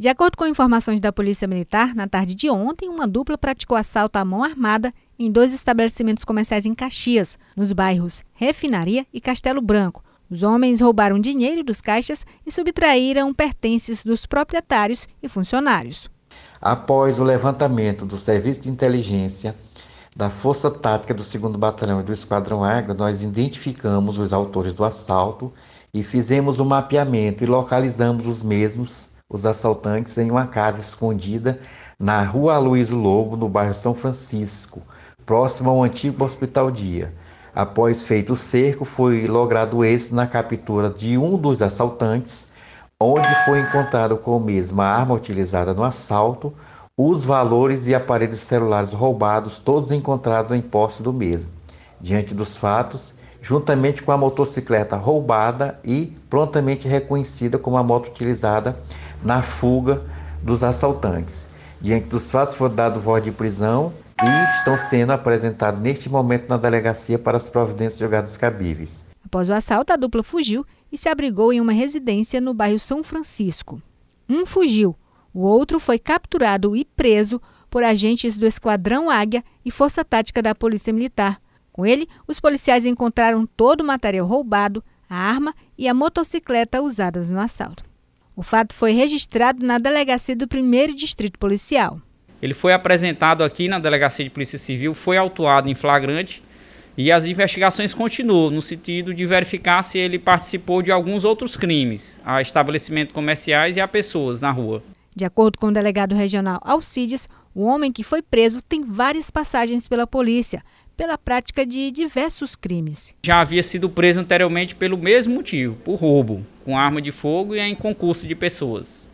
De acordo com informações da Polícia Militar, na tarde de ontem, uma dupla praticou assalto à mão armada em dois estabelecimentos comerciais em Caxias, nos bairros Refinaria e Castelo Branco. Os homens roubaram dinheiro dos caixas e subtraíram pertences dos proprietários e funcionários. Após o levantamento do Serviço de Inteligência da Força Tática do 2 Batalhão e do Esquadrão Águia, nós identificamos os autores do assalto e fizemos o um mapeamento e localizamos os mesmos os assaltantes em uma casa escondida na rua Luiz Lobo, no bairro São Francisco, próximo ao antigo Hospital Dia. Após feito o cerco, foi logrado êxito na captura de um dos assaltantes, onde foi encontrado com a mesma arma utilizada no assalto, os valores e aparelhos celulares roubados, todos encontrados em posse do mesmo. Diante dos fatos, juntamente com a motocicleta roubada e prontamente reconhecida como a moto utilizada na fuga dos assaltantes. Diante dos fatos, foi dado voz de prisão e estão sendo apresentados neste momento na delegacia para as providências julgadas cabíveis. Após o assalto, a dupla fugiu e se abrigou em uma residência no bairro São Francisco. Um fugiu, o outro foi capturado e preso por agentes do Esquadrão Águia e Força Tática da Polícia Militar. Com ele, os policiais encontraram todo o material roubado, a arma e a motocicleta usadas no assalto. O fato foi registrado na delegacia do Primeiro Distrito Policial. Ele foi apresentado aqui na delegacia de Polícia Civil, foi autuado em flagrante e as investigações continuam no sentido de verificar se ele participou de alguns outros crimes a estabelecimentos comerciais e a pessoas na rua. De acordo com o delegado regional Alcides, o homem que foi preso tem várias passagens pela polícia, pela prática de diversos crimes. Já havia sido preso anteriormente pelo mesmo motivo, por roubo, com arma de fogo e em concurso de pessoas.